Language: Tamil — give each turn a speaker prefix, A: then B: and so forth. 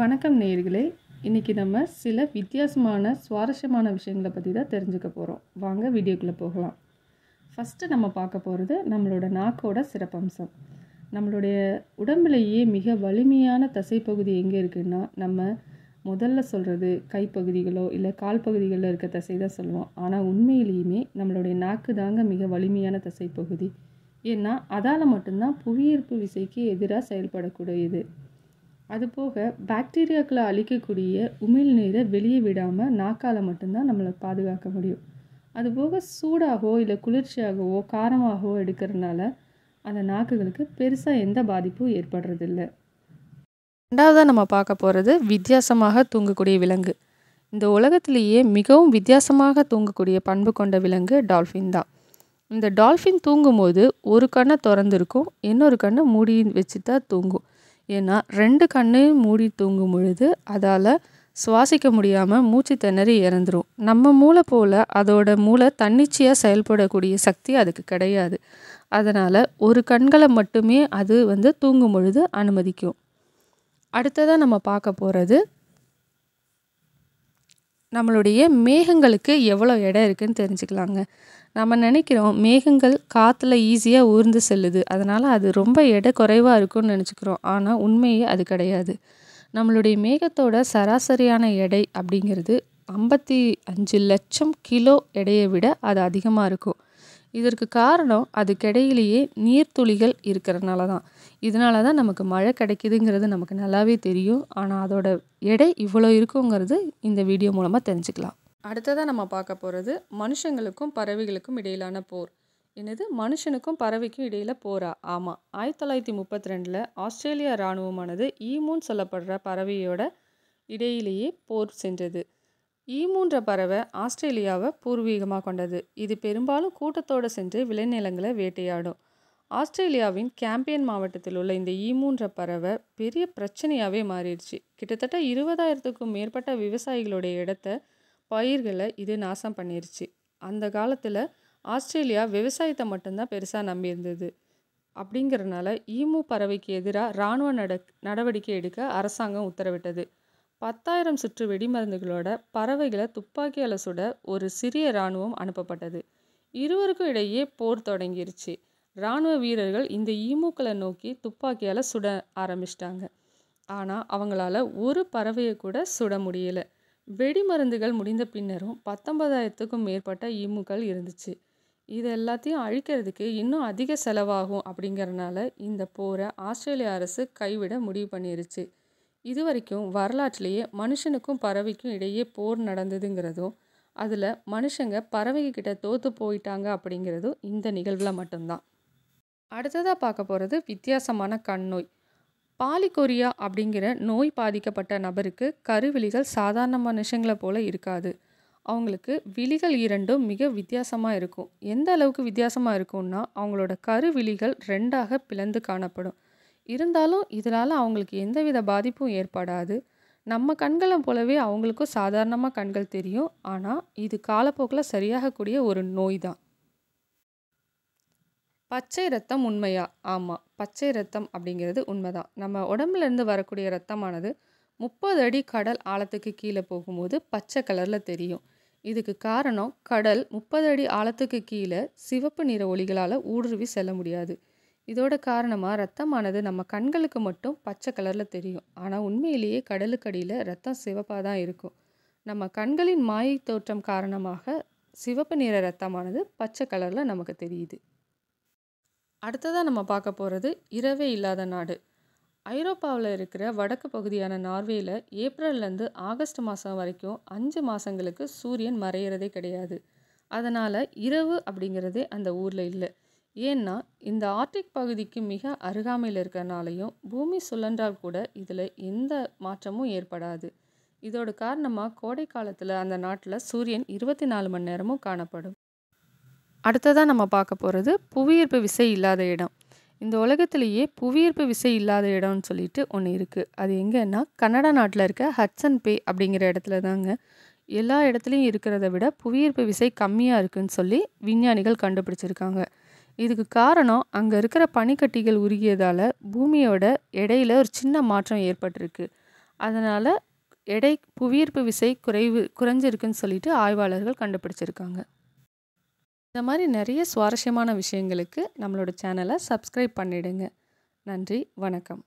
A: வணக்கம் நேர்களே இன்றைக்கி நம்ம சில வித்தியாசமான சுவாரஸ்யமான விஷயங்களை பற்றி தான் தெரிஞ்சுக்க போகிறோம் வாங்க வீடியோக்குள்ளே போகலாம் ஃபஸ்ட்டு நம்ம பார்க்க போகிறது நம்மளோட நாக்கோட சிறப்பம்சம் நம்மளுடைய உடம்புலேயே மிக வலிமையான தசைப்பகுதி எங்கே இருக்குன்னா நம்ம முதல்ல சொல்கிறது கைப்பகுதிகளோ இல்லை கால் பகுதிகளில் இருக்க தசை தான் சொல்லுவோம் ஆனால் உண்மையிலேயுமே நம்மளுடைய நாக்கு தாங்க மிக வலிமையான தசைப்பகுதி ஏன்னா அதால் மட்டும்தான் புவியீர்ப்பு விசைக்கு எதிராக செயல்படக்கூடியது அதுபோக பாக்டீரியாக்களை அழிக்கக்கூடிய உமிழ்நீரை வெளியே விடாமல் நாக்கால் மட்டும்தான் நம்மளை பாதுகாக்க முடியும் அதுபோக சூடாகவோ இல்லை குளிர்ச்சியாகவோ காரமாகவோ எடுக்கிறதுனால அந்த நாக்குகளுக்கு பெருசாக எந்த பாதிப்பும் ஏற்படுறதில்லை ரெண்டாவதாக நம்ம பார்க்க போகிறது வித்தியாசமாக தூங்கக்கூடிய விலங்கு இந்த உலகத்திலேயே மிகவும் வித்தியாசமாக தூங்கக்கூடிய பண்பு கொண்ட விலங்கு டால்ஃபின் தான் இந்த டால்ஃபின் தூங்கும்போது ஒரு கண்ணை திறந்துருக்கும் இன்னொரு கண்ணை மூடி வச்சு தான் தூங்கும் ஏன்னா ரெண்டு கண்ணையும் மூடி தூங்கும் பொழுது அதால் சுவாசிக்க முடியாமல் மூச்சு திணறி இறந்துரும் நம்ம மூளை போல் அதோட மூளை தன்னிச்சையாக செயல்படக்கூடிய சக்தி அதுக்கு கிடையாது அதனால் ஒரு கண்களை மட்டுமே அது வந்து தூங்கும் பொழுது அனுமதிக்கும் அடுத்ததாக நம்ம பார்க்க போகிறது நம்மளுடைய மேகங்களுக்கு எவ்வளோ இடம் இருக்குதுன்னு தெரிஞ்சுக்கலாங்க நம்ம நினைக்கிறோம் மேகங்கள் காற்றுல ஈஸியாக ஊர்ந்து செல்லுது அதனால் அது ரொம்ப எடை குறைவாக இருக்கும்னு நினச்சிக்கிறோம் ஆனால் உண்மையே அது கிடையாது நம்மளுடைய மேகத்தோட சராசரியான எடை அப்படிங்கிறது ஐம்பத்தி அஞ்சு லட்சம் கிலோ எடையை விட அது அதிகமாக இருக்கும் இதற்கு காரணம் அதுக்கிடையிலேயே நீர்த்துளிகள் இருக்கிறதுனால தான் இதனால தான் நமக்கு மழை கிடைக்கிதுங்கிறது நமக்கு நல்லாவே தெரியும் ஆனால் அதோட எடை இவ்வளோ இருக்குங்கிறது இந்த வீடியோ மூலமாக தெரிஞ்சுக்கலாம் அடுத்ததாக நம்ம பார்க்க போகிறது மனுஷங்களுக்கும் பறவைகளுக்கும் இடையிலான போர் என்னது மனுஷனுக்கும் பறவைக்கும் இடையில் போரா ஆமாம் ஆயிரத்தி தொள்ளாயிரத்தி முப்பத்தி ரெண்டில் ஆஸ்திரேலியா இராணுவமானது ஈமூன் சொல்லப்படுற பறவையோட இடையிலேயே போர் சென்றது ஈமூன்ற பறவை ஆஸ்திரேலியாவை பூர்வீகமாக கொண்டது இது பெரும்பாலும் கூட்டத்தோடு சென்று விளைநிலங்களை வேட்டையாடும் ஆஸ்திரேலியாவின் கேம்பியன் மாவட்டத்தில் உள்ள இந்த ஈமூன்ற பறவை பெரிய பிரச்சனையாகவே மாறிடுச்சு கிட்டத்தட்ட இருபதாயிரத்துக்கும் மேற்பட்ட விவசாயிகளுடைய இடத்த பயிர்களை இது நாசம் பண்ணிருச்சு அந்த காலத்தில் ஆஸ்திரேலியா விவசாயத்தை மட்டும்தான் பெருசாக நம்பியிருந்தது அப்படிங்கிறனால ஈமு பறவைக்கு எதிராக இராணுவ நட நடவடிக்கை எடுக்க அரசாங்கம் உத்தரவிட்டது பத்தாயிரம் சுற்று வெடிமருந்துகளோட பறவைகளை துப்பாக்கியால் சுட ஒரு சிறிய இராணுவம் அனுப்பப்பட்டது இருவருக்கும் இடையே போர் தொடங்கிருச்சு இராணுவ வீரர்கள் இந்த ஈமுக்களை நோக்கி துப்பாக்கியால் சுட ஆரம்பிச்சிட்டாங்க ஆனால் அவங்களால ஒரு பறவையை கூட சுட முடியல மருந்துகள் முடிந்த பின்னரும் பத்தொன்பதாயிரத்துக்கும் மேற்பட்ட ஈமுக்கள் இருந்துச்சு இது எல்லாத்தையும் அழிக்கிறதுக்கு இன்னும் அதிக செலவாகும் அப்படிங்கிறனால இந்த போரை ஆஸ்திரேலிய அரசு கைவிட முடிவு பண்ணிருச்சு இது வரைக்கும் வரலாற்றிலேயே மனுஷனுக்கும் பறவைக்கும் இடையே போர் நடந்ததுங்கிறதும் அதில் மனுஷங்க பறவைகிட்ட தோற்று போயிட்டாங்க அப்படிங்கிறதும் இந்த நிகழ்வில் மட்டும்தான் அடுத்ததாக பார்க்க போகிறது வித்தியாசமான கண் நோய் பாலிகோரியா அப்படிங்கிற நோய் பாதிக்கப்பட்ட நபருக்கு கருவிழிகள் சாதாரண மனுஷங்களை போல் இருக்காது அவங்களுக்கு விழிகள் இரண்டும் மிக வித்தியாசமாக இருக்கும் எந்த அளவுக்கு வித்தியாசமாக இருக்கும்னா அவங்களோட கருவிழிகள் ரெண்டாக பிளந்து காணப்படும் இருந்தாலும் இதனால் அவங்களுக்கு எந்தவித பாதிப்பும் ஏற்படாது நம்ம கண்களை போலவே அவங்களுக்கும் சாதாரணமாக கண்கள் தெரியும் ஆனால் இது காலப்போக்கில் சரியாகக்கூடிய ஒரு நோய் தான் பச்சை ரத்தம் உண்மையா ஆமாம் பச்சை ரத்தம் அப்படிங்கிறது உண்மைதான் நம்ம உடம்புலேருந்து வரக்கூடிய ரத்தமானது முப்பது அடி கடல் ஆழத்துக்கு கீழே போகும்போது பச்சை கலரில் தெரியும் இதுக்கு காரணம் கடல் முப்பது அடி ஆழத்துக்கு கீழே சிவப்பு நிற ஒளிகளால் ஊடுருவி செல்ல முடியாது இதோட காரணமாக ரத்தமானது நம்ம கண்களுக்கு மட்டும் பச்சை கலரில் தெரியும் ஆனால் உண்மையிலேயே கடலுக்கடியில் ரத்தம் சிவப்பாக தான் இருக்கும் நம்ம கண்களின் மாயை தோற்றம் காரணமாக சிவப்பு நிற ரத்தமானது பச்சை கலரில் நமக்கு தெரியுது அடுத்ததாக நம்ம பார்க்க போகிறது இரவே இல்லாத நாடு ஐரோப்பாவில் இருக்கிற வடக்கு பகுதியான நார்வேயில் ஏப்ரல்லேருந்து ஆகஸ்ட் மாதம் வரைக்கும் அஞ்சு மாதங்களுக்கு சூரியன் மறையிறதே கிடையாது அதனால் இரவு அப்படிங்கிறதே அந்த ஊரில் இல்லை ஏன்னா இந்த ஆர்டிக் பகுதிக்கு மிக அருகாமையில் இருக்கிறனாலையும் பூமி சுழன்றால் கூட இதில் எந்த மாற்றமும் ஏற்படாது இதோட காரணமாக கோடை காலத்தில் அந்த நாட்டில் சூரியன் இருபத்தி நாலு மணி நேரமும் காணப்படும் அடுத்ததாக நம்ம பார்க்க போகிறது புவியீர்ப்பு விசை இல்லாத இடம் இந்த உலகத்திலேயே புவியீர்ப்பு விசை இல்லாத இடம்னு சொல்லிட்டு ஒன்று இருக்குது அது எங்கன்னா கனடா நாட்டில் இருக்க ஹட்சன் பே அப்படிங்கிற இடத்துல தாங்க எல்லா இடத்துலையும் இருக்கிறத விட புவியீர்ப்பு விசை கம்மியாக இருக்குதுன்னு சொல்லி விஞ்ஞானிகள் கண்டுபிடிச்சிருக்காங்க இதுக்கு காரணம் அங்கே இருக்கிற பனிக்கட்டிகள் உருகியதால் பூமியோட எடையில் ஒரு சின்ன மாற்றம் ஏற்பட்டிருக்கு அதனால் எடை புவியீர்ப்பு விசை குறைவு குறைஞ்சிருக்குன்னு சொல்லிட்டு ஆய்வாளர்கள் கண்டுபிடிச்சிருக்காங்க இந்த மாதிரி நிறைய சுவாரஸ்யமான விஷயங்களுக்கு நம்மளோட சேனலை சப்ஸ்கிரைப் பண்ணிடுங்க நன்றி வணக்கம்